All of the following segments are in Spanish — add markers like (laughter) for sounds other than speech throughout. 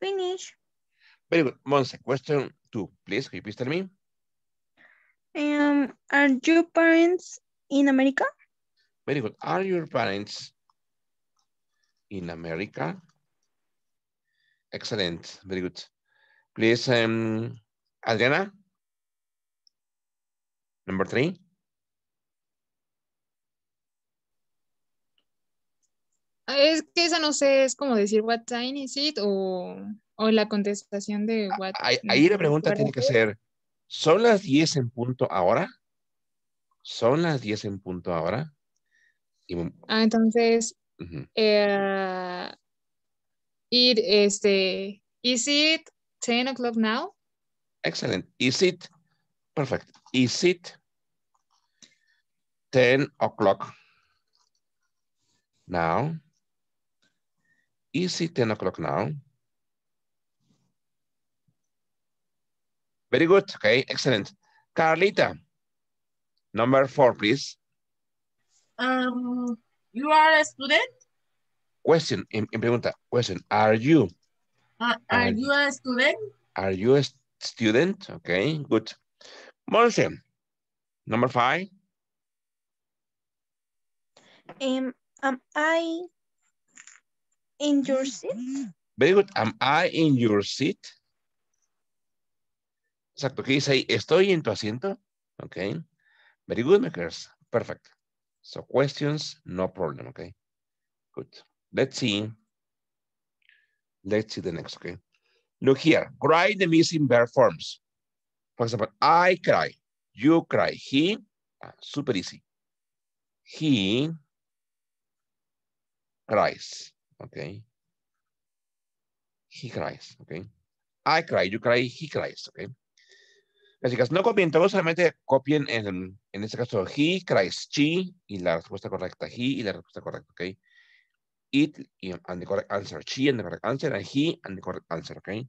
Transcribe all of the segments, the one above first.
Finish. Very good. Monse, question two. Please, can you please tell me? Um, are your parents in America? Very good. Are your parents in America? Excellent. Very good. Please, um, Adriana. Number three. Es que esa no sé, es como decir what time is it o, o la contestación de what. Ahí, ahí la pregunta tiene que ser, ¿son las 10 en punto ahora? ¿Son las 10 en punto ahora? Ah, entonces, eh, este, is it 10 o'clock now? Excellent. Is it, perfect. Is it 10 o'clock now? Is it 10 o'clock now? Very good. Okay, excellent. Carlita, number four, please. Um, you are a student? Question, in, in pregunta, question, are you? Uh, are, are you a student? Are you a student? Okay, good. Monse, number five. Um, am um, I in your seat? Very good. Am I in your seat? Exacto. ¿Qué dice ahí? ¿Estoy en tu asiento? Okay. Very good, makers. Perfect. So questions, no problem, okay? Good. Let's see. Let's see the next, okay? Look here. Cry the missing verb forms. For example, I cry. You cry. He, ah, super easy. He cries. okay? He cries, okay? I cry, you cry, he cries, okay? Las chicas no copien todo, solamente copien en, en este caso he, cries, she, y la respuesta correcta, he, y la respuesta correcta, ok? It, and the correct answer, she, and the correct answer, and he, and the correct answer, ok?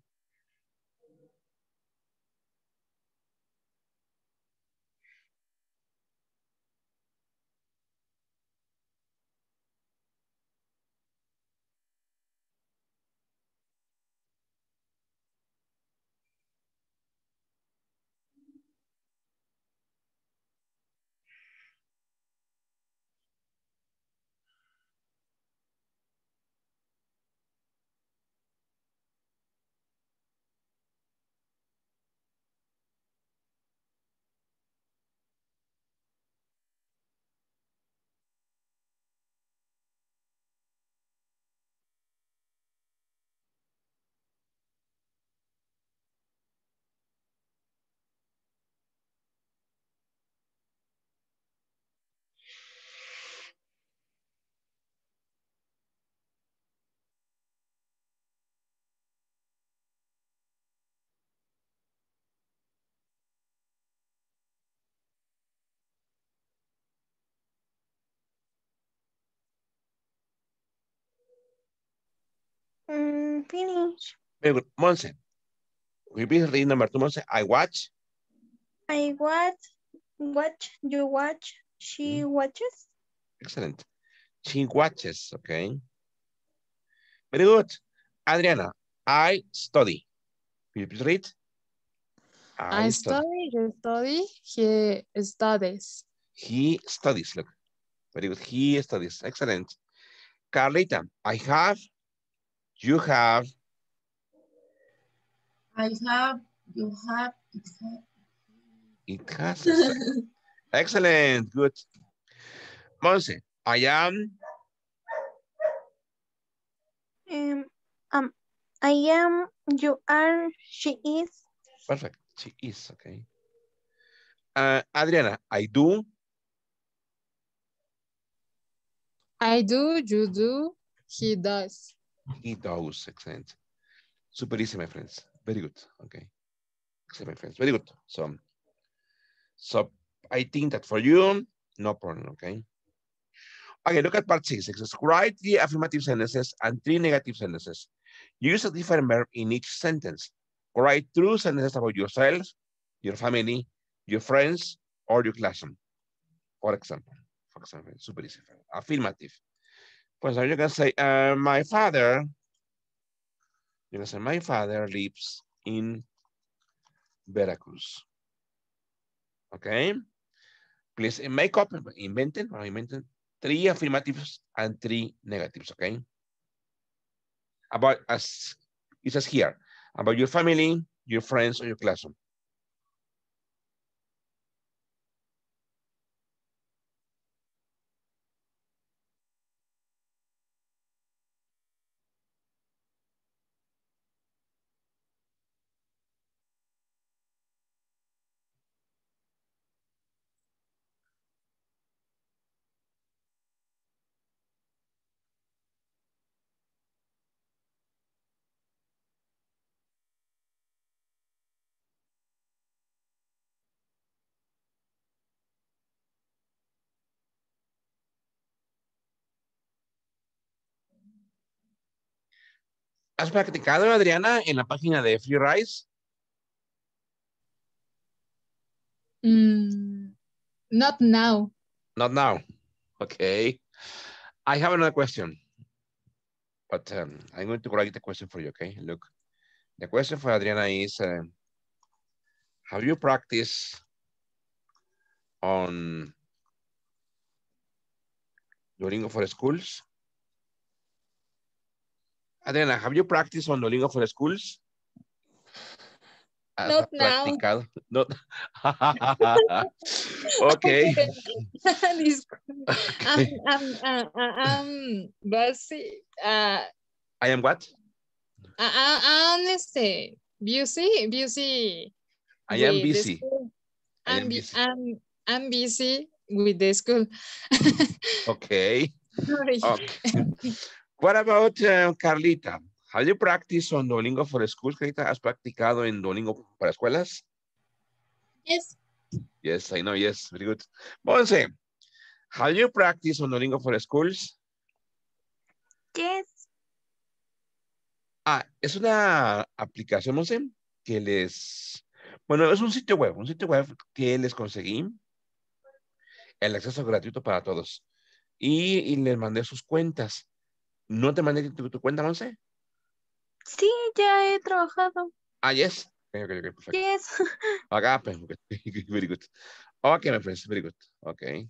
Mm, finish. Very good. Monse, repeat number two, Monse. I watch. I watch. Watch. You watch. She mm. watches. Excellent. She watches, okay. Very good. Adriana, I study. Will you please read? I, I study. study, you study, he studies. He studies, look. Very good. He studies. Excellent. Carlita, I have you have. I have, you have, it has. It has. Excellent, good. Monse, I am. Um, um, I am, you are, she is. Perfect, she is, okay. Uh, Adriana, I do. I do, you do, he does. He does. Excellent. Super easy, my friends. Very good. Okay. Excellent, my friends. Very good. So, so I think that for you, no problem. Okay. Okay, look at part six. Says, write the affirmative sentences and three negative sentences. Use a different verb in each sentence. Write true sentences about yourself, your family, your friends, or your classroom. For example, for example, super easy. Affirmative. Pues are you can say, uh, eh, my father, you can say, my father lives in Veracruz. Okay? Please eh, make up, invent, or three affirmatives and three negatives, okay? About us, it says here, about your family, your friends, or your classroom. ¿Has practicado, Adriana, en la página de Free Rise? Mm, not now. Not now. Okay. I have another question. But um, I'm going to write the question for you, okay? Look, the question for Adriana is, uh, have you practiced on during for Schools? Adriana, have you practiced on Duolingo for schools? Ah, Not now. Not... (laughs) (laughs) okay. (laughs) okay. I'm, um, I'm, um, I'm, uh, uh, um, busy. Uh, I am what? I, I, am. busy, busy. I am busy. I am busy. I'm, I'm busy with the school. okay. okay. What about eh, Carlita? Have you practiced on Duolingo for schools, Carlita? ¿Has practicado en Duolingo para escuelas? Yes. Yes, I know, yes. Very good. Monse, have you practiced on Duolingo for schools? Yes. Ah, es una aplicación, Monse, que les... Bueno, es un sitio web, un sitio web que les conseguí el acceso gratuito para todos. y les mandé sus cuentas. ¿No te mandé tu, cuenta, cuenta, sé. Sí, ya he trabajado. Ah, yes. Okay, okay, Yes. (laughs) okay, pues, (laughs) very good. Okay, my friends, very good. Okay.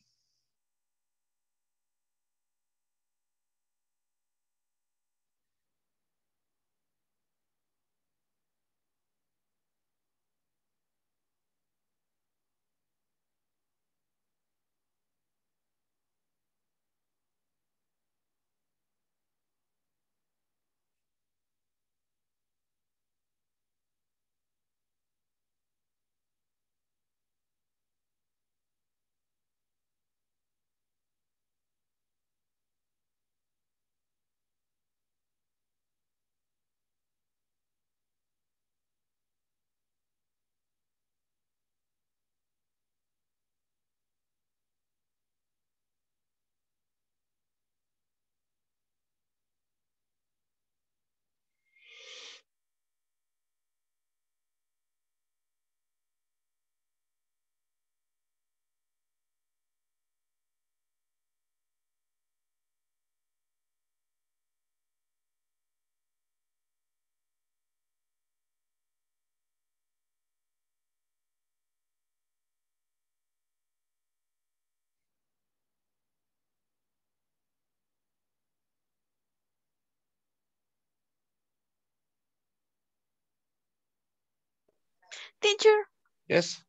Teacher. Yes.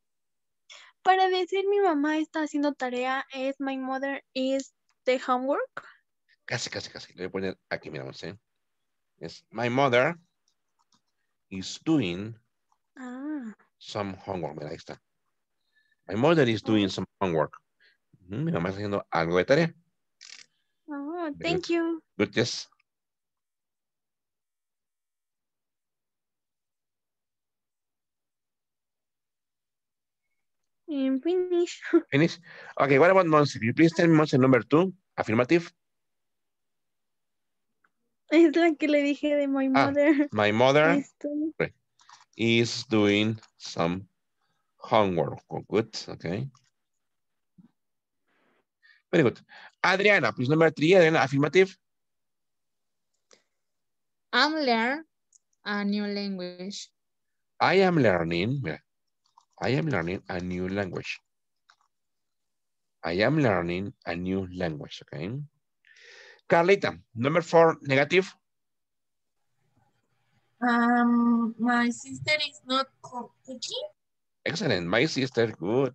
Para decir mi mamá está haciendo tarea es my mother is the homework. Casi, casi, casi. Le voy a poner aquí, mira, ¿sí? Es my mother is doing ah. some homework. Mira, ahí está. My mother is doing oh. some homework. Mi mamá está haciendo algo de tarea. Oh, thank you. Good, yes. finish. (laughs) finish. Okay, what about monster? you please tell me monster number two? Affirmative. Es la que le dije de my ah, mother. (laughs) my mother is doing some homework. Oh, good, okay. Very good. Adriana, please number three, Adriana, affirmative. I'm learning a new language. I am learning. I am learning a new language. I am learning a new language, okay? Carlita, number four, negative. Um, my sister is not cooking. Excellent. My sister, good.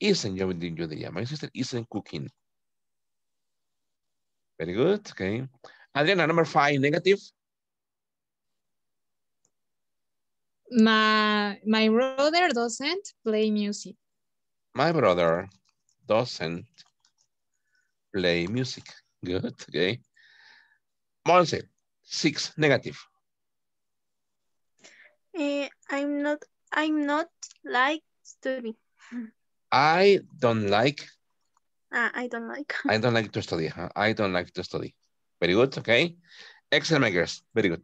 Isn't doing Judea. My sister isn't cooking. Very good. Okay. Adriana, number five, negative. My, my brother doesn't play music. My brother doesn't play music. Good, okay. Monse, six, negative. Uh, I'm not, I'm not like study. I don't like. Uh, I don't like. I don't like to study. Huh? I don't like to study. Very good, okay. Excellent makers, very good.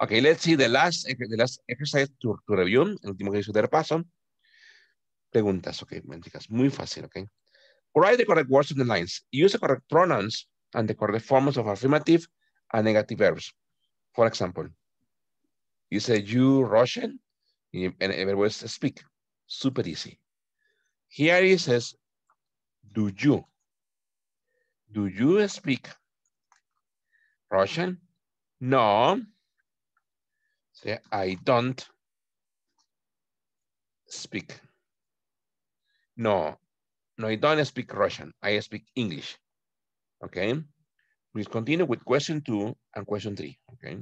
Okay, let's see the last, exercise to, review, el último ejercicio de repaso. Preguntas, ok, muy fácil, ok. Write the correct words in the lines. Use the correct pronouns and the correct forms of affirmative and negative verbs. For example, you say you Russian, and the verb is speak. Super easy. Here it says, do you? Do you speak Russian? No. Say, I don't speak. No, no, I don't speak Russian. I speak English. Okay. Please continue with question two and question three. Okay.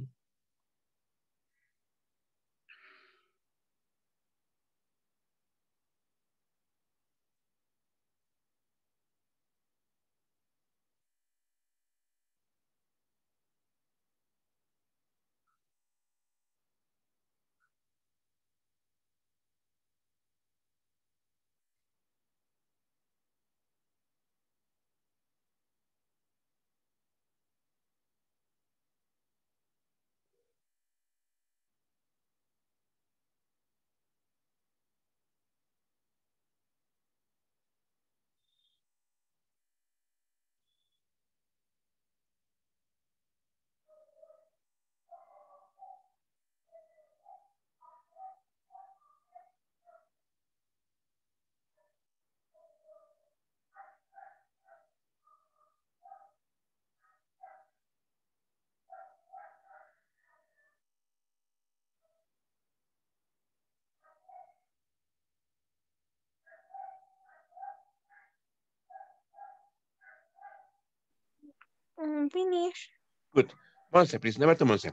Finish. Good. Monse, please. Never to Monse.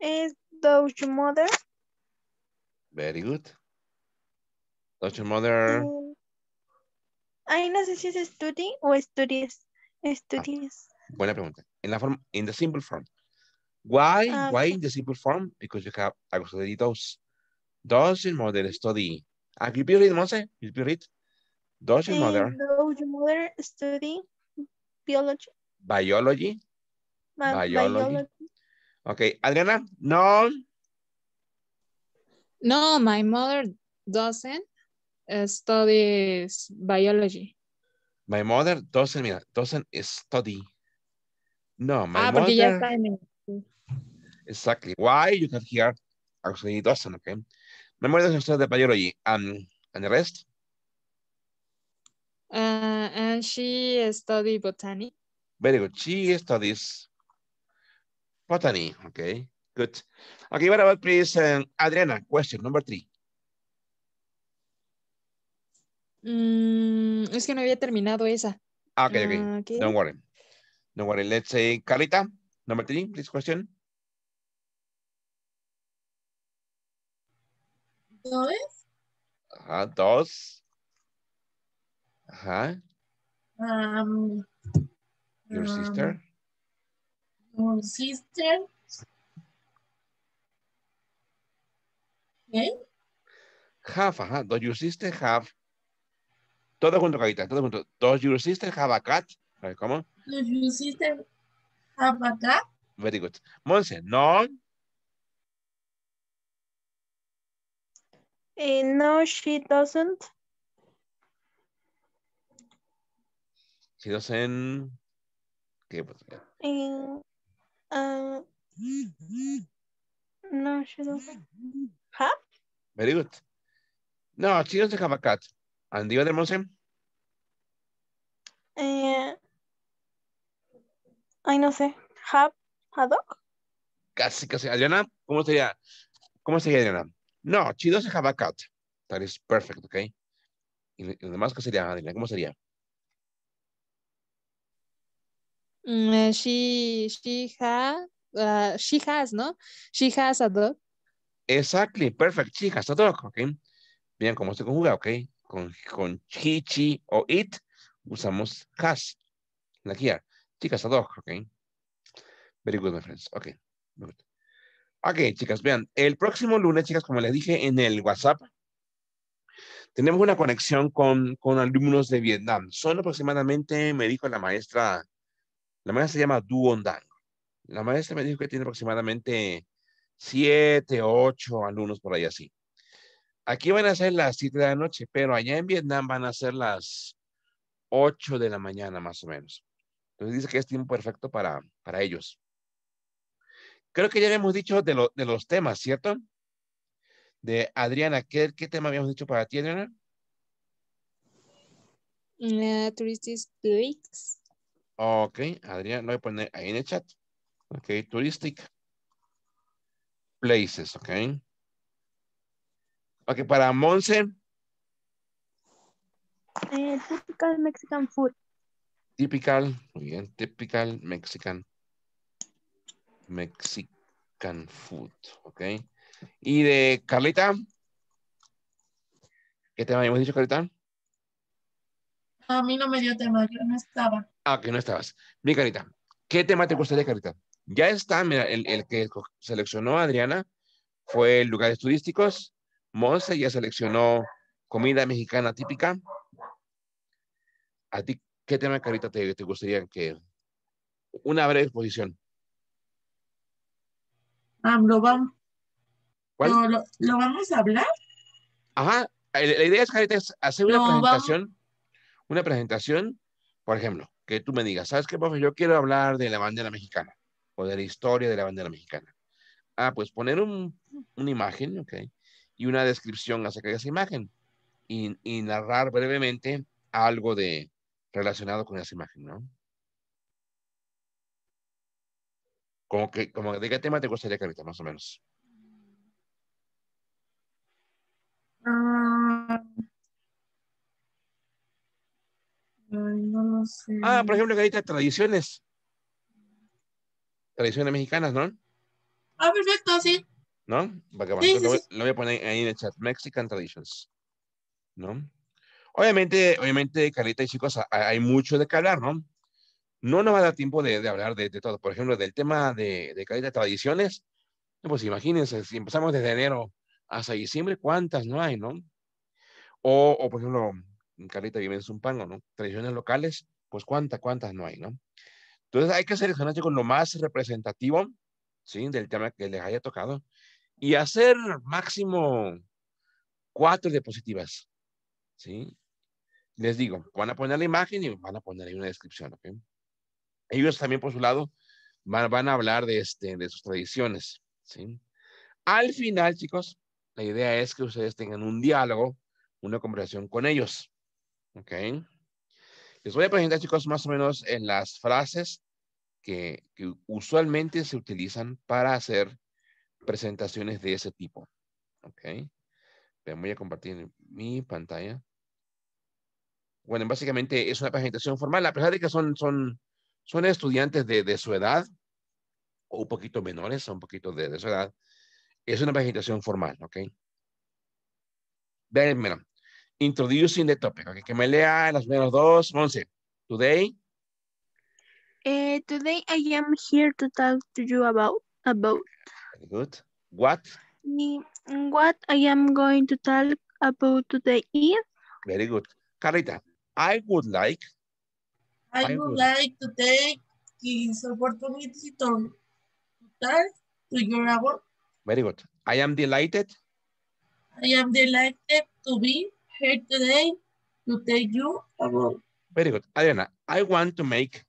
Is those your mother? Very good. Does your mother? Um, mm. I know sé si es study o studies. Studies. Ah, buena pregunta. En la forma, in the simple form. Why, ah, why in the simple form? Because you have auxiliary those. Does your mother study? Ah, can you read, Monse? Can you read? Does your eh, mother? Does your mother study biology? Biology. biology. Okay, Adriana, no. No, my mother doesn't studies biology. My mother doesn't, mira, doesn't study. No, my ah, mother. ya está en Exactly. Why you can hear actually doesn't, okay? My mother doesn't study biology. and and the rest? Uh, and she study botany. Very good. She studies botany. Okay, good. Okay, what about please, um, Adriana? Question number three. Mm, es que no había terminado esa. Ah, okay, okay. Ah, okay. Don't worry. Don't worry. Let's say Carlita, number three, please question. Dos. Ajá, dos. Ajá. Um, Your ah, sister? Your sister? Okay. ¿Eh? Have, ajá. Does your sister have? Todo junto, Carita, todo junto. Does your sister have a cat? ¿Cómo? Does your sister have a cat? Very good. Monse, no. Eh, no, she doesn't. She doesn't ¿Qué pues, eh, ah, no, she doesn't have. Very good. No, she a cat. Eh, ay, no sé. ¿Hab, a Casi, casi. Adriana, ¿cómo sería? ¿Cómo sería, Adriana? No, she doesn't have a cat. That is perfect, okay? Y, y lo demás, ¿qué sería, Adriana? ¿Cómo sería? Mm, eh, she, she, ha, uh, she has, ¿no? She has a dog. Exactly, perfect. She has a dog, Vean ¿cómo se conjuga? okay Con, con he, she o it usamos has. la guía Chicas, a dog, okay Very good, my friends. Ok, okay chicas, vean, el próximo lunes, chicas, como les dije en el WhatsApp, tenemos una conexión con, alumnos de Vietnam. Solo aproximadamente, me dijo la maestra la maestra se llama Dang. La maestra me dijo que tiene aproximadamente siete, ocho alumnos por ahí así. Aquí van a ser las siete de la noche, pero allá en Vietnam van a ser las ocho de la mañana más o menos. Entonces dice que es tiempo perfecto para, para ellos. Creo que ya habíamos dicho de, los temas, ¿cierto? De Adriana, ¿qué, tema habíamos dicho para ti, Adriana? Uh, Ok, Adrián, lo voy a poner ahí en el chat. Ok, touristic. Places, ok. Ok, para Monse. Eh, typical Mexican food. Typical, muy bien, typical Mexican. Mexican food, ok. Y de Carlita. ¿Qué tema habíamos dicho, Carlita? A mí no me dio tema, yo no estaba. Ah, que no estabas. Mi carita, ¿qué tema te gustaría, carita? Ya está, mira, el, que seleccionó Adriana fue lugares turísticos. Monse ya seleccionó comida mexicana típica. ¿A ti qué tema, Carita, te, gustaría que... Una breve exposición. Ah, lo, vamos. lo, vamos a hablar? Ajá. La, idea es, Carita, hacer una presentación. Una presentación, por ejemplo que tú me digas, ¿sabes qué, profe? Yo quiero hablar de la bandera mexicana o de la historia de la bandera mexicana. Ah, pues poner una imagen, ¿ok? Y una descripción acerca de esa imagen y, narrar brevemente algo de relacionado con esa imagen, ¿no? Como que, como de qué tema te gustaría que ahorita, más o menos. Ah, por mm. ejemplo, Carita, tradiciones. Tradiciones mexicanas, ¿no? Ah, perfecto, sí. ¿No? lo, voy a poner ahí en el chat. Mexican Traditions. ¿No? Obviamente, obviamente, Carlita y chicos, hay mucho de qué hablar, ¿no? No nos va a dar tiempo de, hablar de, todo. Por ejemplo, del tema de, de Tradiciones. Pues imagínense, si empezamos desde enero hasta diciembre, ¿cuántas no hay, no? O, por ejemplo, Carita, vive en Zumpango, ¿no? Tradiciones locales pues cuántas, cuántas no hay, ¿no? Entonces hay que seleccionar con lo más representativo, ¿sí? Del tema que les haya tocado y hacer máximo cuatro diapositivas, ¿sí? Les digo, van a poner la imagen y van a poner ahí una descripción, ¿ok? Ellos también por su lado van, van a hablar de, este, de sus tradiciones, ¿sí? Al final, chicos, la idea es que ustedes tengan un diálogo, una conversación con ellos, ¿ok? Les voy a presentar, chicos, más o menos en las frases que, usualmente se utilizan para hacer presentaciones de ese tipo. Ok. voy a compartir mi pantalla. Bueno, básicamente es una presentación formal, a pesar de que son, son, son estudiantes de, de su edad, o un poquito menores, o un poquito de, su edad, es una presentación formal, ¿ok? Vean, introducing the topic. Okay, que me lea las menos dos, once. Today? Uh, today I am here to talk to you about. about. Good. What? What I am going to talk about today is. Very good. Carita, I would like. I, I would, like to take this opportunity to talk to you about. Very good. I am delighted. I am delighted to be here today to tell you about. Very good. Adriana, I want to make.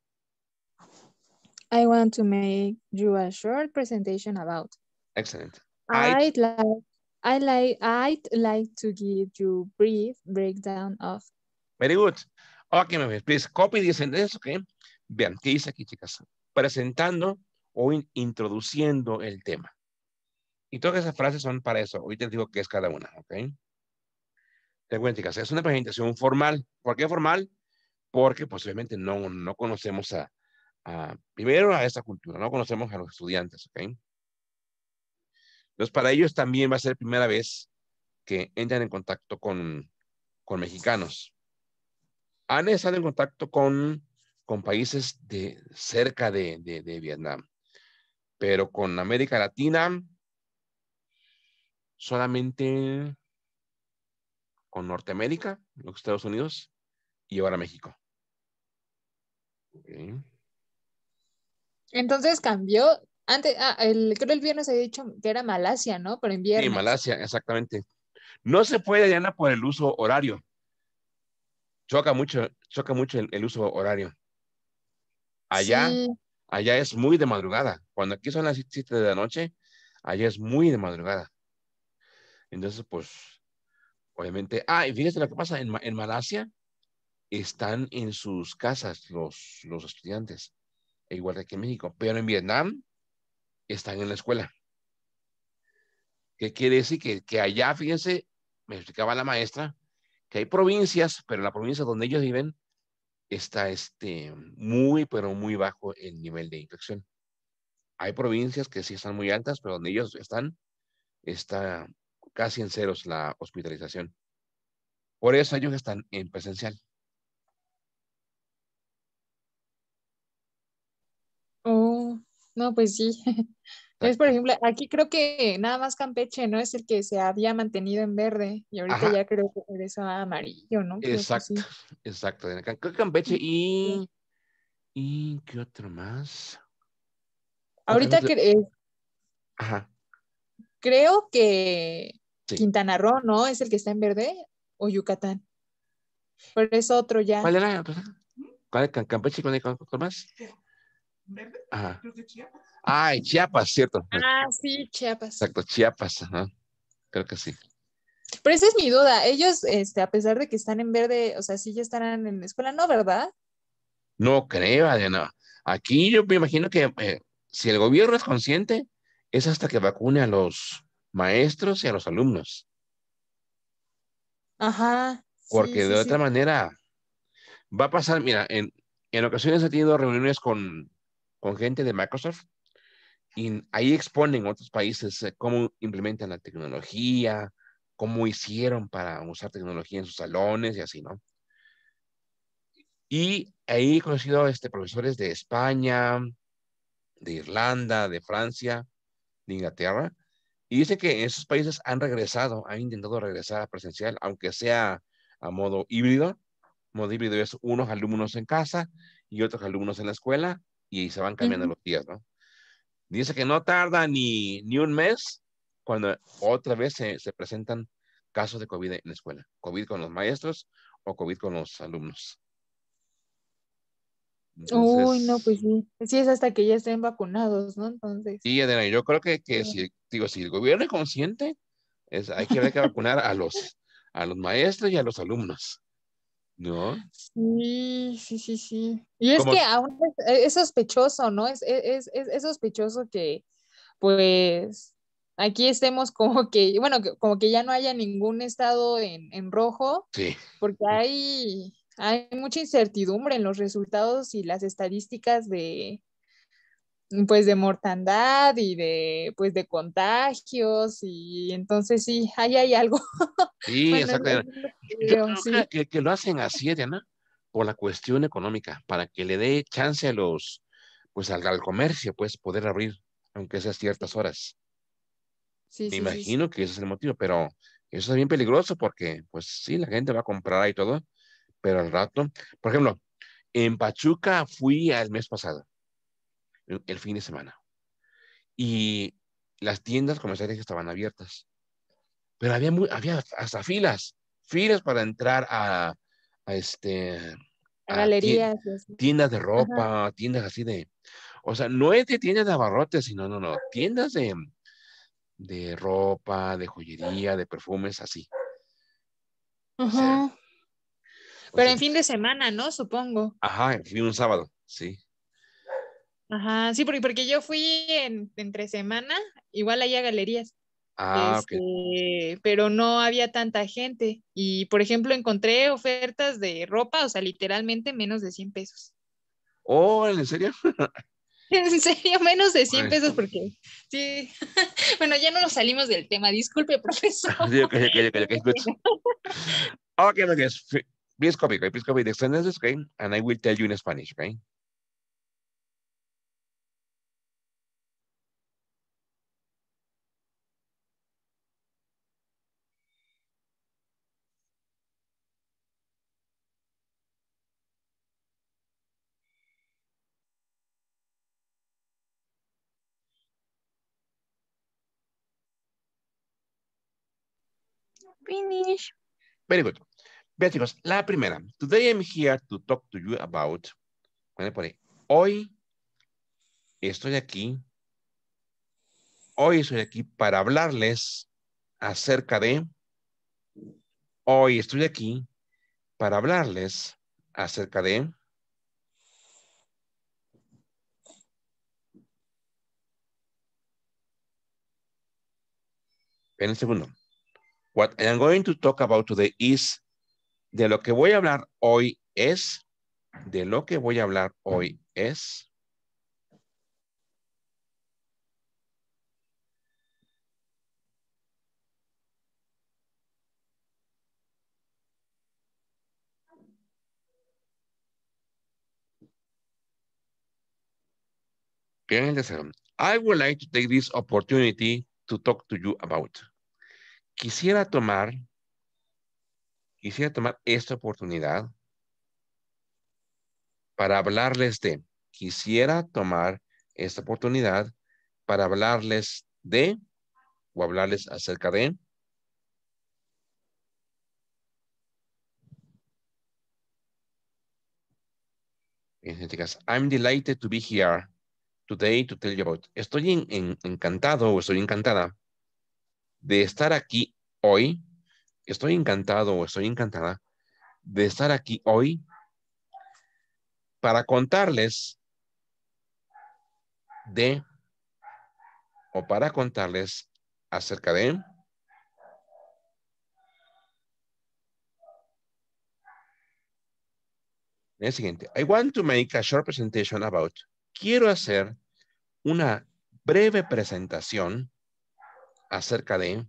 I want to make you a short presentation about. Excellent. I'd, like I like I'd like to give you brief breakdown of. Very good. Okay, my please copy this this, okay. Vean, ¿qué dice aquí, chicas? Presentando o introduciendo el tema. Y todas esas frases son para eso. Hoy te digo qué es cada una, ¿ok? que Es una presentación formal. ¿Por qué formal? Porque posiblemente pues, no, conocemos a, primero a esa cultura, no conocemos a los estudiantes, ¿ok? Entonces, para ellos también va a ser primera vez que entran en contacto con, mexicanos. Han estado en contacto con, países de cerca de, de Vietnam, pero con América Latina solamente con Norteamérica, los Estados Unidos, y ahora México. Entonces cambió. Antes, ah, el, creo el viernes había dicho que era Malasia, ¿no? Pero en Sí, Malasia, exactamente. No se puede, Diana, por el uso horario. Choca mucho, choca mucho el, uso horario. Allá, allá es muy de madrugada. Cuando aquí son las 7 de la noche, allá es muy de madrugada. Entonces, pues, obviamente. Ah, y fíjense lo que pasa, en, Malasia están en sus casas los, los estudiantes, igual que en México, pero en Vietnam están en la escuela. ¿Qué quiere decir? Que, que allá, fíjense, me explicaba la maestra, que hay provincias, pero la provincia donde ellos viven está este, muy, pero muy bajo el nivel de infección. Hay provincias que sí están muy altas, pero donde ellos están está casi en ceros la hospitalización. Por eso ellos están en presencial. Oh, no, pues sí. Entonces, (laughs) por ejemplo, aquí creo que nada más Campeche, ¿no? Es el que se había mantenido en verde y ahorita ya creo que regresó amarillo, ¿no? exacto, (laughs) exacto. Campeche y... ¿Y qué otro más? Ahorita que... Eh, Ajá. Creo que Quintana Roo, ¿no? ¿Es el que está en verde? ¿O Yucatán? Pero es otro ya. ¿Cuál era? ¿Cuál era? ¿Campeche? ¿Cuál, más? ¿Verde? Ajá. Ah, Chiapas, cierto. Ah, sí, Chiapas. Exacto, Chiapas, Creo que sí. Pero esa es mi duda. Ellos, este, a pesar de que están en verde, o sea, sí ya estarán en escuela, ¿no? ¿Verdad? No creo, Adriana. Aquí yo me imagino que eh, si el gobierno es consciente, es hasta que vacune a los maestros y a los alumnos. Ajá. Porque de otra manera va a pasar, mira, en, en ocasiones he tenido reuniones con, gente de Microsoft y ahí exponen otros países eh, cómo implementan la tecnología, cómo hicieron para usar tecnología en sus salones y así, ¿no? Y ahí he conocido este, profesores de España, de Irlanda, de Francia, de Inglaterra, y dice que en esos países han regresado, han intentado regresar a presencial, aunque sea a modo híbrido. Modo híbrido es unos alumnos en casa y otros alumnos en la escuela y se van cambiando los días, ¿no? Dice que no tarda ni, un mes cuando otra vez se presentan casos de COVID en la escuela. COVID con los maestros o COVID con los alumnos. Uy, no, pues sí. Pues sí, es hasta que ya estén vacunados, ¿no? Entonces. Sí, Adriana, yo creo que, que si, digo, si el gobierno es consciente, es, hay que, que vacunar a los, a los maestros y a los alumnos. ¿No? Sí, sí, sí, sí. Y es que aún es, sospechoso, ¿no? Es, es, es, sospechoso que, pues, aquí estemos como que, bueno, como que ya no haya ningún estado en, en rojo. Sí. Porque mm. hay hay mucha incertidumbre en los resultados y las estadísticas de pues de mortandad y de pues de contagios y entonces sí, ahí hay algo. Sí, Que, lo hacen así, Diana, por la cuestión económica, para que le dé chance a los, pues al, comercio, pues poder abrir, aunque sea ciertas horas. Me imagino que ese es el motivo, pero eso es bien peligroso porque, pues sí, la gente va a comprar y todo, pero al rato, por ejemplo, en Pachuca fui el mes pasado, el fin de semana, y las tiendas comerciales estaban abiertas, pero había, había hasta filas, filas para entrar a, este... A galerías. Tiendas, de ropa, tiendas así de... O sea, no es de tiendas de abarrotes, sino, no, no, tiendas de, de ropa, de joyería, de perfumes, así. Ajá. Pero en fin de semana, ¿no? Supongo. Ajá, en de un sábado, sí. Ajá, sí, porque, yo fui entre semana, igual allá galerías. Ah, este, Pero no había tanta gente. Y, por ejemplo, encontré ofertas de ropa, o sea, literalmente menos de 100 pesos. Oh, ¿en serio? (laughs) (laughs) En serio, menos de 100 pesos porque sí. (laughs) Bueno, ya no nos salimos del tema. Disculpe, profesor. ok, ok, ok. okay. please copy, okay? Please copy the sentences, okay? And I will tell you in Spanish, okay? Finish. Very good. chicos, la primera. Today I'm here to talk to you about. Pone? Hoy estoy aquí. Hoy estoy aquí para hablarles acerca de. Hoy estoy aquí para hablarles acerca de. En el segundo. What I am going to talk about today is de lo que voy a hablar hoy es, de lo que voy a hablar hoy es, I would like to take this opportunity to talk to you about. Quisiera tomar quisiera tomar esta oportunidad para hablarles de, quisiera tomar esta oportunidad para hablarles de o hablarles acerca de este I'm delighted to be here today to tell you about. Estoy encantado o estoy encantada de estar aquí hoy estoy encantado o estoy encantada de estar aquí hoy para contarles de o para contarles acerca de El siguiente. I want to make a short presentation about. Quiero hacer una breve presentación acerca de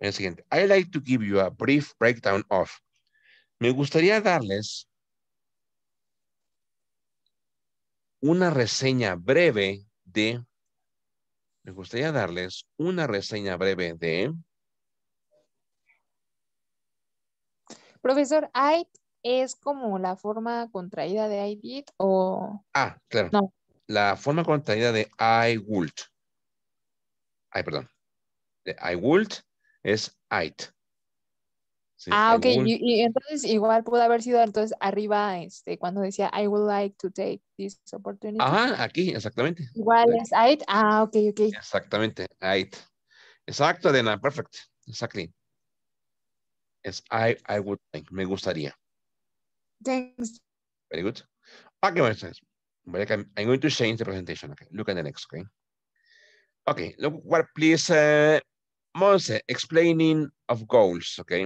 en el siguiente. I like to give you a brief breakdown of. Me gustaría darles una reseña breve de. Me gustaría darles una reseña breve de. Profesor, I es como la forma contraída de I did o. Ah, claro. No. La forma contraída de I would. Ay, perdón. De I would es ait. ah, ok. Y, entonces igual pudo haber sido entonces arriba, este, cuando decía I would like to take this opportunity. Ajá, aquí, exactamente. Igual es it Ah, ok, ok. Exactamente, it Exacto, Elena, perfect. Exactly. Es I, I would like, me gustaría. Thanks. Very good. Okay, my entonces, I'm going to change the presentation. Okay, look at the next, screen Okay, look what, please uh, Monse, explaining of goals, okay?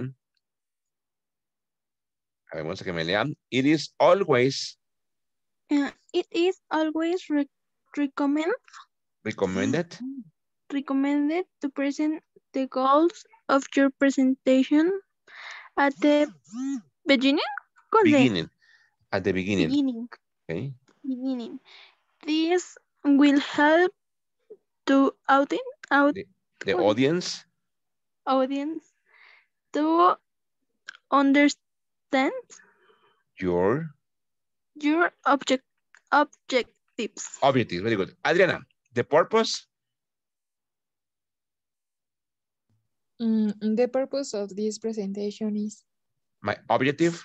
A ver, Monse, que me lean. It is always. Uh, it is always re recommend, recommended. Recommended to present the goals of your presentation at the beginning? Beginning. At the beginning. Beginning. Okay. Beginning. This will help to audience, out, the audience audience to understand your your object objectives objectives very good adriana the purpose Mm, the purpose of this presentation is my objective.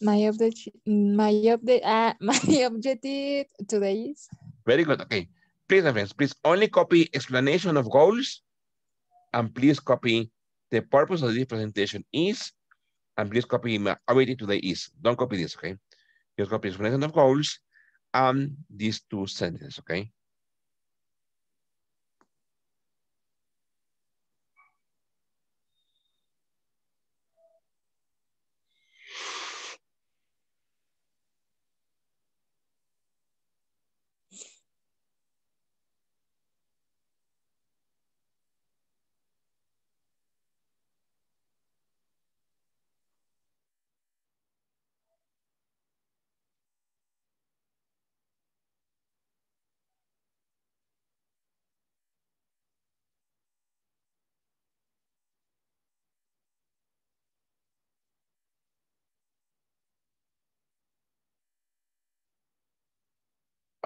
My objective, my object, uh, (laughs) my objective today is very good. Okay, Please, friends, please only copy explanation of goals and please copy the purpose of this presentation is and please copy my ability today is. Don't copy this, okay? Just copy explanation of goals and these two sentences, okay?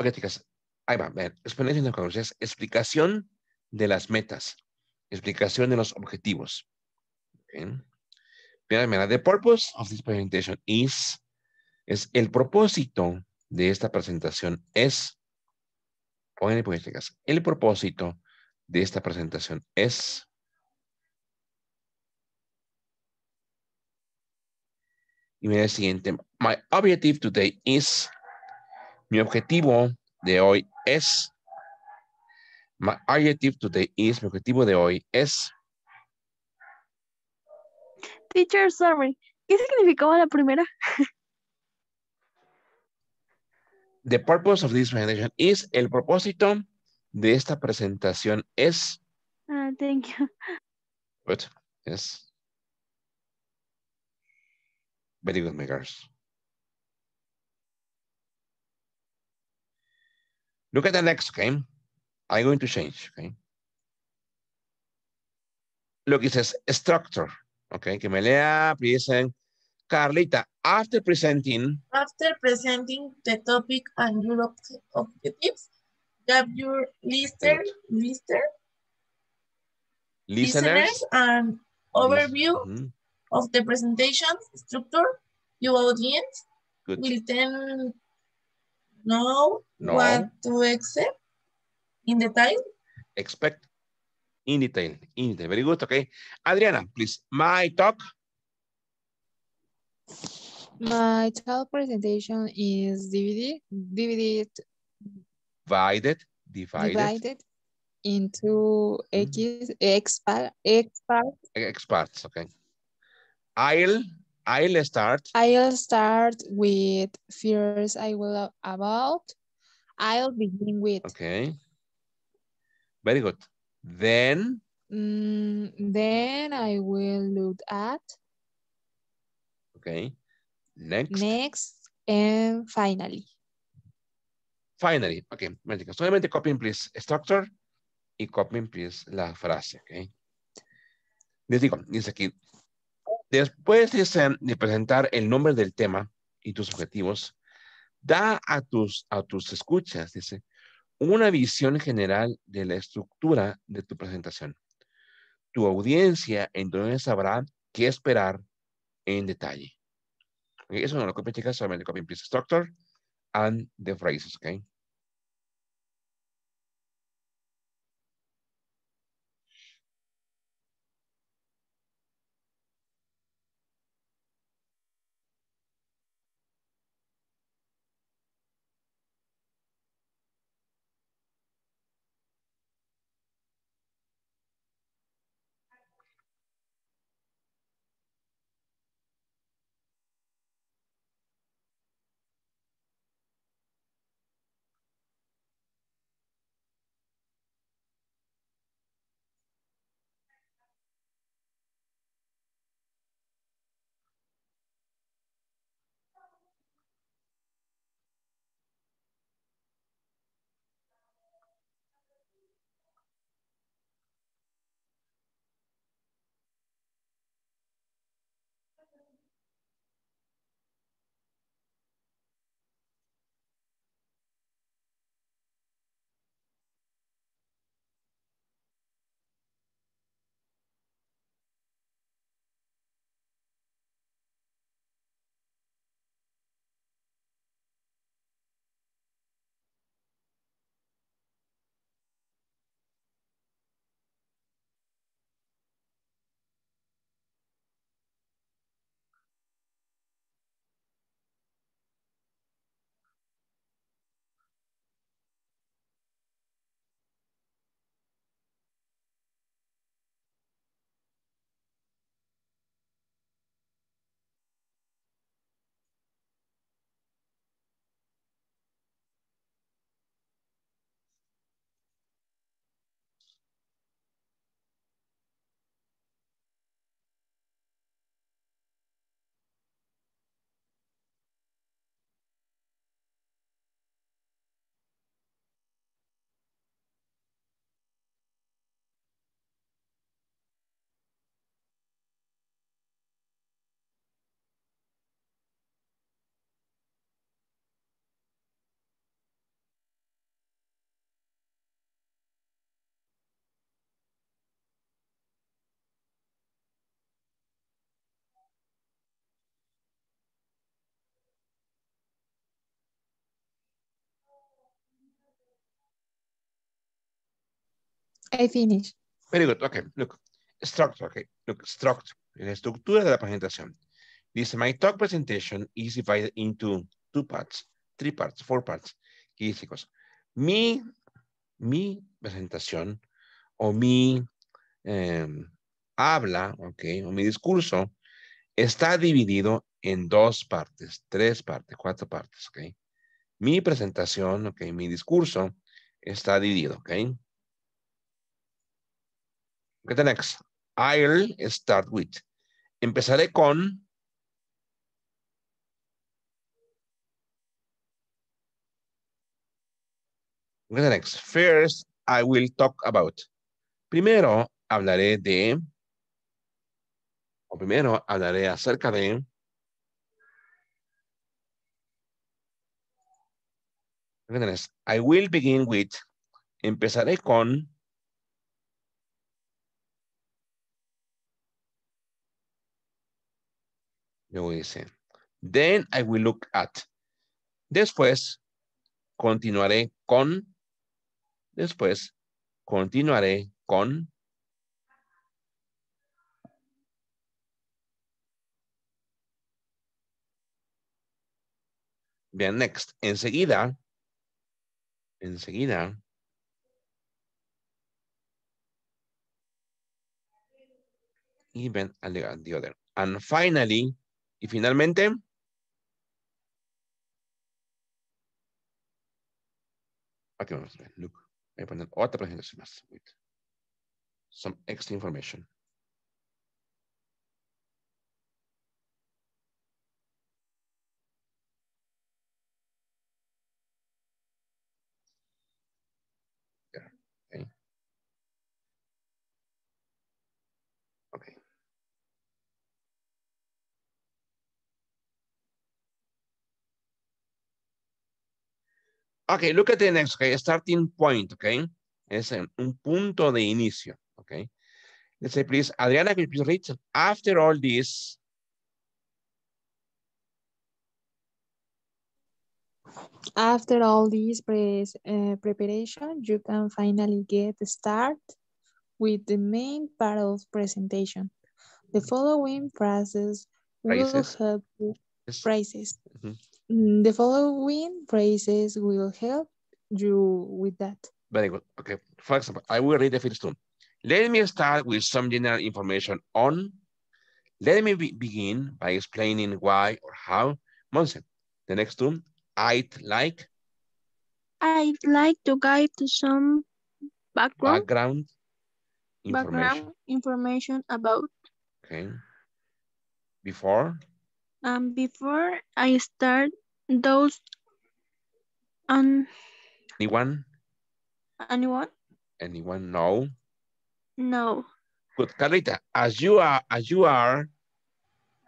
Ok, chicas, ahí va. Ver. de es explicación de las metas, explicación de los objetivos. Okay. Mira, mira, the purpose of this presentation is, es el propósito de esta presentación es, pongan este caso, el propósito de esta presentación es, y mira el siguiente, my objective today is, mi objetivo de hoy es, my objective today is, mi objetivo de hoy es. Teacher, sorry, ¿qué significaba la primera? The purpose of this presentation is, el propósito de esta presentación es. ah thank you. What? yes. Very good, my girls. Look at the next game. I'm going to change, okay? Look, it says structure, okay? Que Melea present. Carlita, after presenting. After presenting the topic and your objectives, have your lister, lister, listeners, listeners and overview mm -hmm. of the presentation structure, your audience Good. will then know no. what to accept in detail? Expect in detail, in detail. Very good, okay. Adriana, please, my talk. My talk presentation is divided, divided, divided, divided, divided into mm-hmm. X, X, X parts. X parts, okay. I'll I'll start. I'll start with fears I will about. I'll begin with. Okay. Very good. Then. Mm, then I will look at. Okay. Next. Next. And finally. Finally. Okay. Solamente copying, please, structure y copying, please, la frase. Okay. Les digo, dice aquí, Después de presentar el nombre del tema y tus objetivos, da a tus, a tus escuchas, dice, una visión general de la estructura de tu presentación. Tu audiencia entonces sabrá qué esperar en detalle. eso no lo copia, chicas, solamente copia please structure and the phrases, ¿ok? I finish. Very good. Okay, look. Structure, okay. Look, structure. La estructura de la presentación. Dice, my talk presentation is divided into two parts, three parts, four parts. ¿Qué dice Mi, mi presentación o mi eh, habla, ok, o mi discurso está dividido en dos partes, tres partes, cuatro partes, ok. Mi presentación, ok, mi discurso está dividido, ok. Okay, the next. I'll start with. Empezaré con. Okay, the next. First, I will talk about. Primero, hablaré de. O primero, hablaré acerca de. Okay, the next. I will begin with. Empezaré con. Luego dice, Then I will look at. Después, continuaré con. Después, continuaré con. Bien, next. Enseguida. Enseguida. Even and the other. And finally, y finalmente, aquí ah, vamos a ver, look, voy a poner otra presentación más. Some extra information. Okay, look at the next, okay, starting point, okay? Es eh, un punto de inicio, okay? Let's say, please, Adriana, can you please read? After all this, After all this pre uh, eh, preparation, you can finally get started with the main part of presentation. The mm. following phrases will help you. Phrases. Mm -hmm. Mm, the following phrases will help you with that. Very good. Okay. For example, I will read the first one. Let me start with some general information on. Let me be begin by explaining why or how. Monse, the next one. I'd like. I'd like to guide to some background. Background information. Background information about. Okay. Before. Um, before I start, those um, anyone? Anyone? Anyone? No. No. Good, Carlita. As you are, as you are.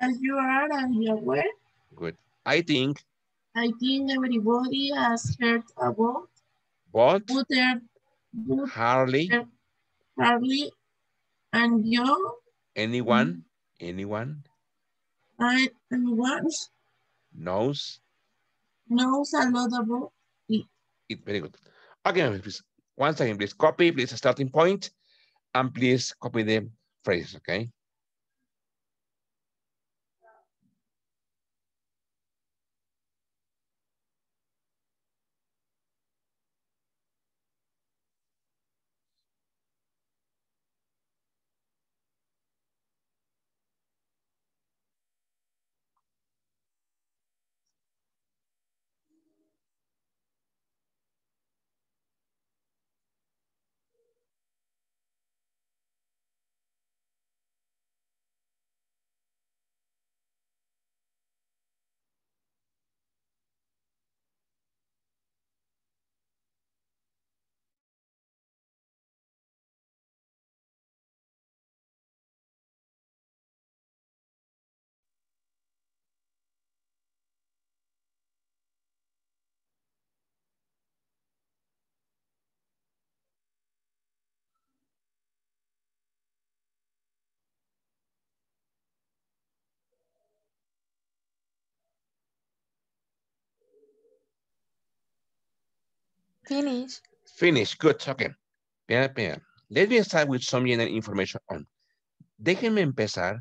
As you are, and you aware. Good. I think. I think everybody has heard about. What? Butter, butter, Harley. Harley, and you. Anyone? Mm -hmm. Anyone? and what? Knows. Knows a lot about it. it. Very good. Okay, please. Once again, please copy, please starting point, and please copy the phrase, okay? Finish. Finish. Good. Ok. Bien, bien. Let me start with some general information on. Déjenme empezar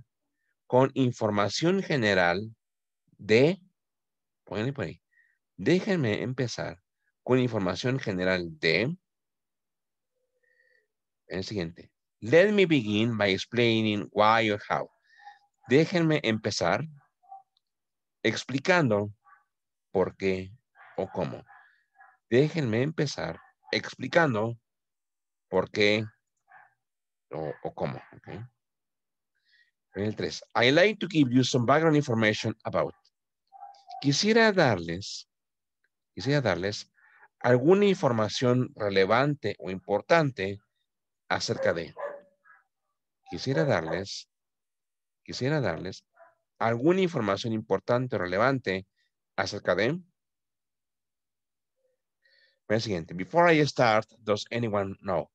con información general de. Pónganle por ahí. Déjenme empezar con información general de. El siguiente. Let me begin by explaining why or how. Déjenme empezar explicando por qué o cómo. Déjenme empezar explicando por qué o, cómo. En el 3. I like to give you some background information about. Quisiera darles, quisiera darles alguna información relevante o importante acerca de. Quisiera darles, quisiera darles alguna información importante o relevante acerca de el siguiente. Before I start, does anyone know?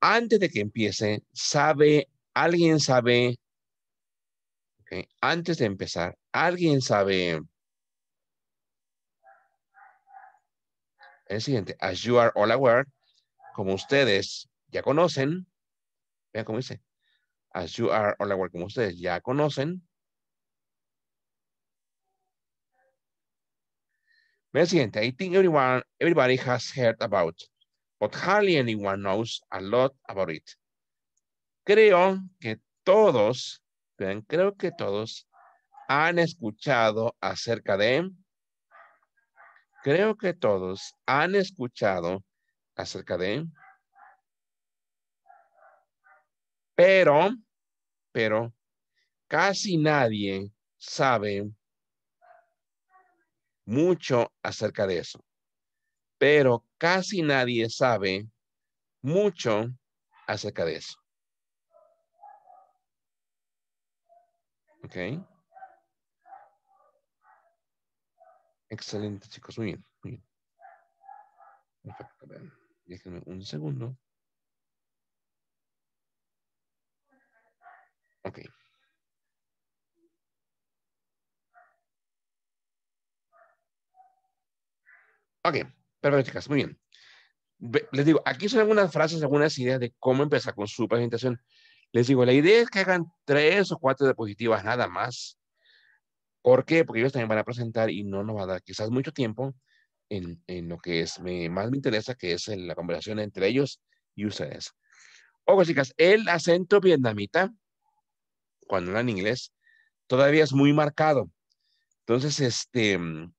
Antes de que empiece, ¿sabe, alguien sabe? Antes de empezar, ¿alguien sabe? El siguiente. As you are all aware, como ustedes ya conocen, vean cómo dice. As you are all aware, como ustedes ya conocen, el siguiente. I think everyone, everybody has heard about, but hardly anyone knows a lot about it. Creo que todos, creo que todos han escuchado acerca de, creo que todos han escuchado acerca de, pero, pero casi nadie sabe mucho acerca de eso, pero casi nadie sabe mucho acerca de eso. ¿Ok? Excelente, chicos. Muy bien, Perfecto. Déjenme un segundo. Ok. Ok, perfecto, chicas, muy bien. Les digo, aquí son algunas frases, algunas ideas de cómo empezar con su presentación. Les digo, la idea es que hagan tres o cuatro diapositivas nada más. ¿Por qué? Porque ellos también van a presentar y no nos va a dar quizás mucho tiempo en, lo que es, me, más me interesa, que es la conversación entre ellos y ustedes. Ojo, chicas, el acento vietnamita, cuando hablan inglés, todavía es muy marcado. Entonces, este, mm,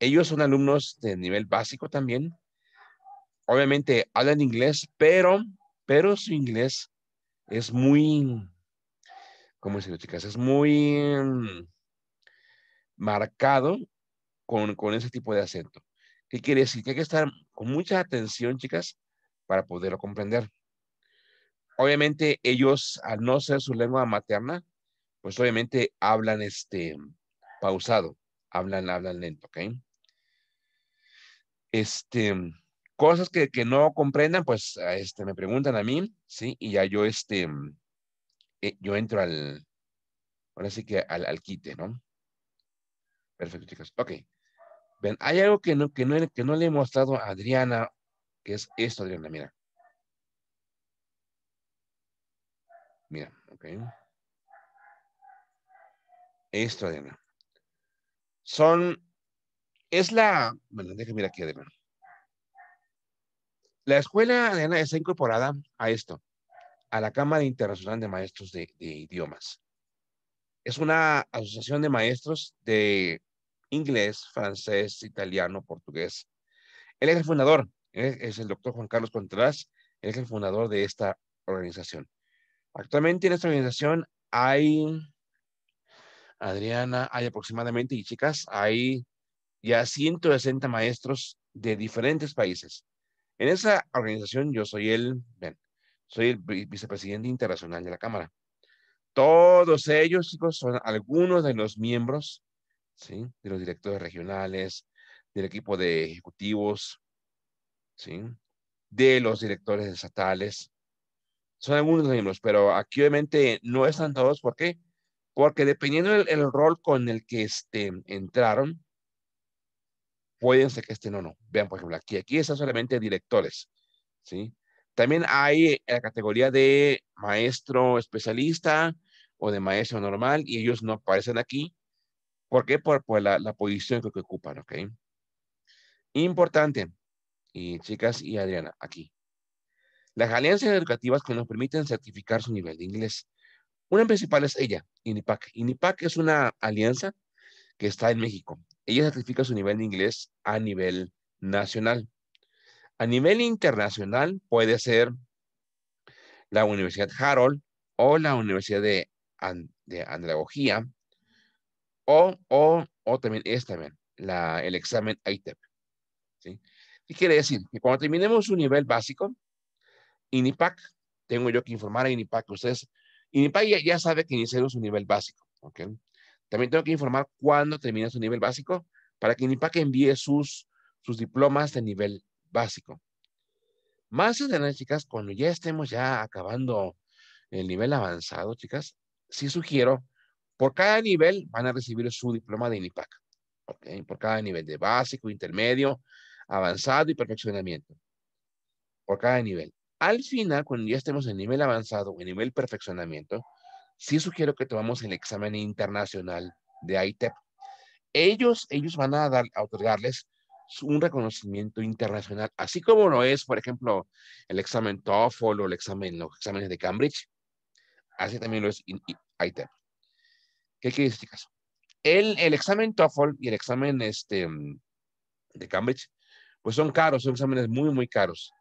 ellos son alumnos de nivel básico también. Obviamente hablan inglés, pero, pero su inglés es muy, ¿cómo decirlo, chicas? Es muy mm, marcado con, ese tipo de acento. ¿Qué quiere decir? Que hay que estar con mucha atención, chicas, para poderlo comprender. Obviamente ellos, al no ser su lengua materna, pues obviamente hablan este pausado, hablan, hablan lento, ¿ok? Este, cosas que, no comprendan, pues este, me preguntan a mí, ¿sí? Y ya yo, este, eh, yo entro al, ahora sí que al, quite, ¿no? Perfecto, chicos. Ok. Ven, hay algo que que, no, que no le he mostrado a Adriana, que es esto, Adriana, mira. Mira, ok. Esto, Adriana. Son es la, bueno, déjame mirar aquí, Adriana. La escuela, Adriana, está incorporada a esto, a la Cámara Internacional de Maestros de, Idiomas. Es una asociación de maestros de inglés, francés, italiano, portugués. Él es el fundador, eh, es el doctor Juan Carlos Contreras, es el fundador de esta organización. Actualmente en esta organización hay, Adriana, hay aproximadamente, y chicas, hay y a 160 maestros de diferentes países. En esa organización yo soy el, soy el vicepresidente internacional de la Cámara. Todos ellos, chicos, son algunos de los miembros, ¿sí? De los directores regionales, del equipo de ejecutivos, ¿sí? De los directores estatales. Son algunos de los miembros, pero aquí obviamente no están todos. ¿Por qué? Porque dependiendo del rol con el que este, entraron, pueden ser que estén o no. Vean, por ejemplo, aquí, aquí están solamente directores, ¿sí? También hay la categoría de maestro especialista o de maestro normal y ellos no aparecen aquí. ¿Por qué? Por, la, posición que, ocupan, ¿ok? Importante, y chicas y Adriana, aquí. Las alianzas educativas que nos permiten certificar su nivel de inglés. Una principal es ella, INIPAC. INIPAC es una alianza que está en México ella certifica su nivel de inglés a nivel nacional. A nivel internacional puede ser la Universidad Harold o la Universidad de, Andragogía o, también es también la, el examen ITEP. ¿sí? ¿Qué quiere decir? Que cuando terminemos un nivel básico, INIPAC, tengo yo que informar a INIPAC ustedes, INIPAC ya, sabe que iniciaron su nivel básico. ¿ok? También tengo que informar cuándo termina su nivel básico para que Inipac envíe sus, sus diplomas de nivel básico. Más adelante, chicas, cuando ya estemos ya acabando el nivel avanzado, chicas, sí sugiero, por cada nivel van a recibir su diploma de INIPAC. ¿okay? Por cada nivel de básico, intermedio, avanzado y perfeccionamiento. Por cada nivel. Al final, cuando ya estemos en nivel avanzado en nivel perfeccionamiento, sí sugiero que tomamos el examen internacional de ITEP. Ellos, ellos van a, dar, a otorgarles un reconocimiento internacional, así como lo es, por ejemplo, el examen TOEFL o el examen, los exámenes de Cambridge, así también lo es ITEP. ¿Qué quiere decir, caso? El, el examen TOEFL y el examen este, de Cambridge, pues son caros, son exámenes muy, muy caros.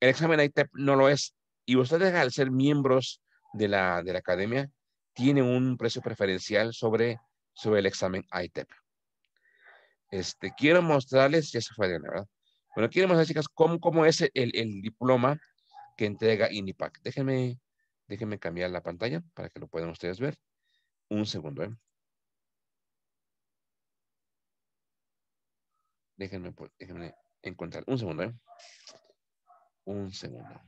El examen ITEP no lo es. Y ustedes, al ser miembros de la, de la academia, tiene un precio preferencial sobre, sobre el examen ITEP. Este, quiero mostrarles, ya se fue ¿verdad? Bueno, quiero mostrarles, chicas, cómo, cómo es el, el, diploma que entrega INIPAC. Déjenme, déjenme cambiar la pantalla para que lo puedan ustedes ver. Un segundo, ¿eh? Déjenme, pues, déjenme encontrar. Un segundo, ¿eh? Un segundo.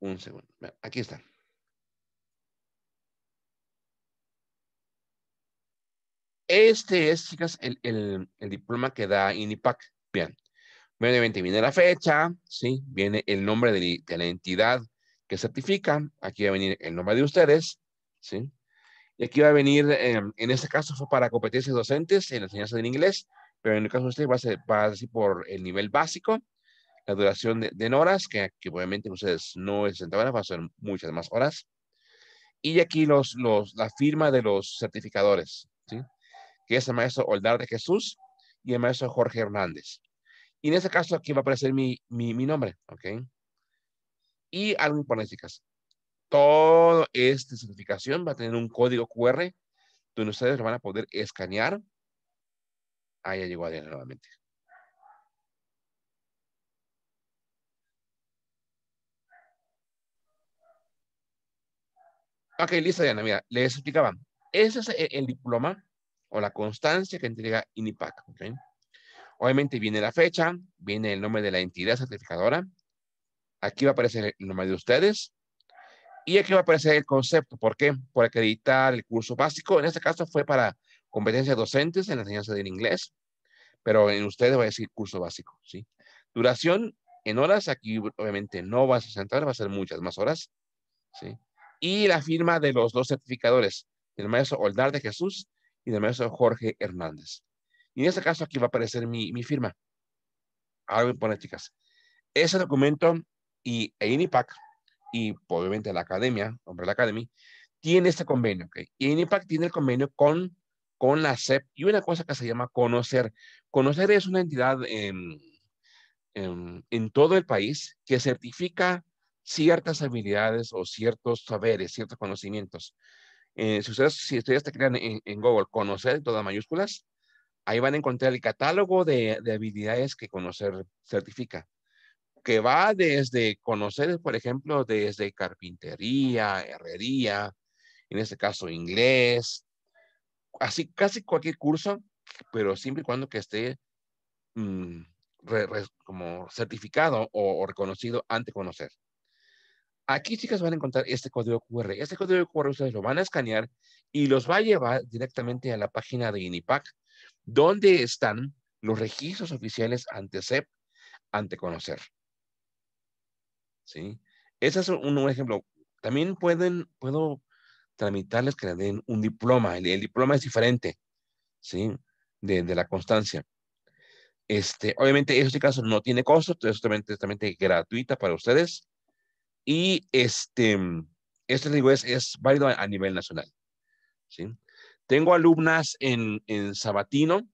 Un segundo. Aquí está. Este es, chicas, el, diploma que da INIPAC. Bien. viene la fecha, ¿sí? Viene el nombre de, la entidad que certifica. Aquí va a venir el nombre de ustedes, ¿sí? Y aquí va a venir, em, en este caso fue para competencias docentes en la enseñanza del inglés, pero en el caso de ustedes va a, ser, va a decir por el nivel básico, la duración de, horas, que, obviamente ustedes no es 60 horas, va a ser muchas más horas. Y aquí los, la firma de los certificadores, que es el maestro Oldar de Jesús y el maestro Jorge Hernández. Y en este caso aquí va a aparecer mi, mi, nombre, ¿ok? Y algo importante, chicas. Toda esta certificación va a tener un código QR donde ustedes lo van a poder escanear. Ahí ya llegó Adriana nuevamente. Ok, listo, Diana. Mira, les explicaba. Ese es el, diploma o la constancia que entrega INIPAC. ¿okay? Obviamente viene la fecha, viene el nombre de la entidad certificadora. Aquí va a aparecer el nombre de ustedes. Y aquí va a aparecer el concepto. ¿Por qué? Por acreditar el curso básico. En este caso fue para competencias docentes en la enseñanza del inglés. Pero en ustedes va a decir curso básico. ¿sí? Duración en horas. Aquí obviamente no vas a sentar, va a ser muchas más horas. ¿sí? y la firma de los dos certificadores, del maestro Oldar de Jesús y del maestro Jorge Hernández. Y en este caso aquí va a aparecer mi, mi firma. Ahora a chicas. Ese documento y e INIPAC y obviamente la academia, hombre, la academia, tiene este convenio. ¿okay? Y tiene el convenio con, con la SEP y una cosa que se llama conocer. Conocer es una entidad en, en todo el país que certifica ciertas habilidades o ciertos saberes, ciertos conocimientos. Eh, si, ustedes, si ustedes te crean en, Google conocer todas mayúsculas, ahí van a encontrar el catálogo de, habilidades que conocer certifica, que va desde conocer, por ejemplo, desde carpintería, herrería, en este caso inglés, así casi cualquier curso, pero siempre y cuando que esté mm, como certificado o reconocido ante conocer. Aquí, chicas, van a encontrar este código QR. Este código QR ustedes lo van a escanear y los va a llevar directamente a la página de INIPAC, donde están los registros oficiales ante CEP, ante conocer. ¿Sí? Ese es un, ejemplo. También pueden, puedo tramitarles que le den un diploma. El, diploma es diferente, ¿sí? De, la constancia. Este, obviamente, en este caso no tiene costo, es totalmente, totalmente gratuita para ustedes. Y este, esto digo, es, es válido a, nivel nacional. ¿sí? Tengo alumnas en, Sabatino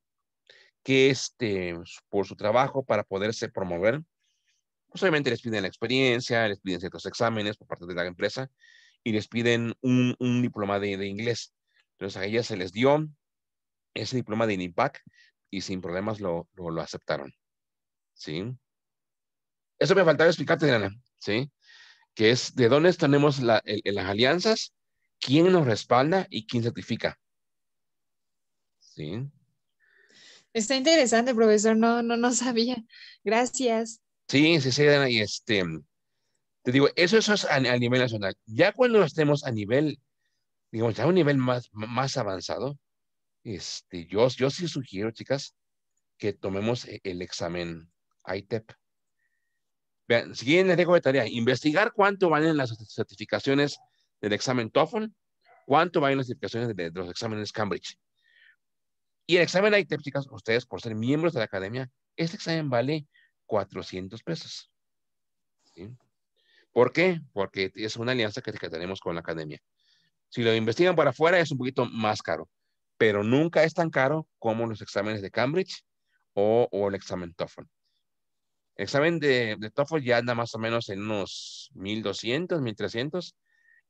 que este, pues, por su trabajo para poderse promover, pues obviamente les piden la experiencia, les piden ciertos exámenes por parte de la empresa y les piden un, diploma de, de, inglés. Entonces a ellas se les dio ese diploma de INIPAC y sin problemas lo, lo aceptaron. ¿Sí? Eso me faltaba explicarte, Diana. ¿Sí? que es de dónde tenemos las alianzas, quién nos respalda y quién certifica. Sí. Está interesante, profesor, no, no, no sabía. Gracias. Sí, sí, sí, y este, te digo, eso, es a, nivel nacional. Ya cuando estemos a nivel, digamos, ya a un nivel más, más avanzado, este, yo, yo sí sugiero, chicas, que tomemos eh, el examen ITEP. Vean, si les dejo de tarea, investigar cuánto valen las certificaciones del examen TOEFL, cuánto valen las certificaciones de, los exámenes Cambridge. Y el examen de chicas, ustedes por ser miembros de la academia, este examen vale 400 pesos. ¿Por qué? Porque es una alianza que, tenemos con la academia. Si lo investigan para afuera es un poquito más caro, pero nunca es tan caro como los exámenes de Cambridge o, o el examen TOEFL. Examen de, TOEFL ya anda más o menos en unos 1200, 1300.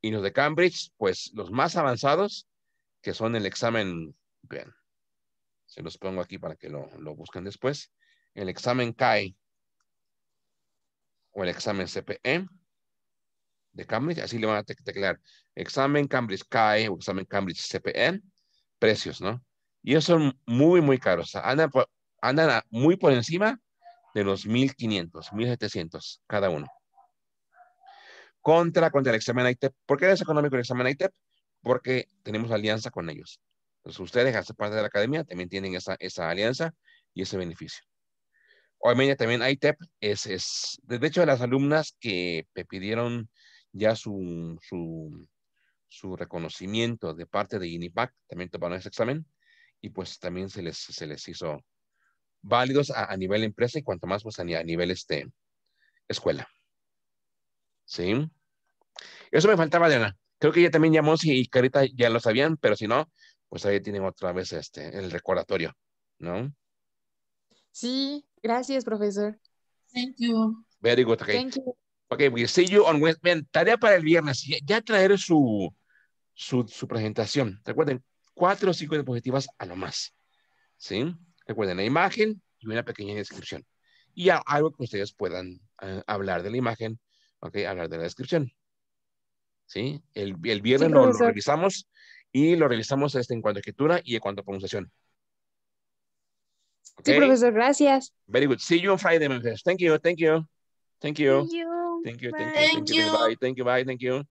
Y los de Cambridge, pues los más avanzados, que son el examen, vean, se los pongo aquí para que lo, busquen después. El examen CAE o el examen CPE de Cambridge, así le van a teclear. Examen Cambridge CAE o examen Cambridge CPE, precios, ¿no? Y esos son muy, muy caros. andan muy por encima de los 1500, 1700 cada uno. Contra, contra el examen ITEP. ¿Por qué es económico el examen ITEP? Porque tenemos alianza con ellos. Entonces, ustedes, al ser parte de la academia, también tienen esa, esa alianza y ese beneficio. Obviamente, también ITEP es, es, de hecho, las alumnas que pidieron ya su, su, reconocimiento de parte de INIPAC, también tomaron ese examen y pues también se les, se les hizo válidos a, nivel empresa y cuanto más pues a, nivel este, escuela. ¿Sí? Eso me faltaba, Diana. Creo que ella también llamó, si y Carita ya lo sabían, pero si no, pues ahí tienen otra vez este, el recordatorio, ¿no? Sí, gracias, profesor. Thank you. Very good, Thank you. Ok, we'll see you on Wednesday. Tarea para el viernes, ya, traer su, su, su presentación. Recuerden, cuatro o cinco diapositivas a lo más, ¿sí? Recuerden la imagen y una pequeña descripción. Y algo que ustedes puedan eh, hablar de la imagen, okay, hablar de la descripción. ¿Sí? El, el viernes lo, revisamos y lo revisamos este, en cuanto a escritura y en cuanto a pronunciación. Sí, profesor, gracias. Very good. See you on Friday, my Thank you, thank you. Thank you. Thank you. Thank you. Thank you. Thank you. Bye. Thank you.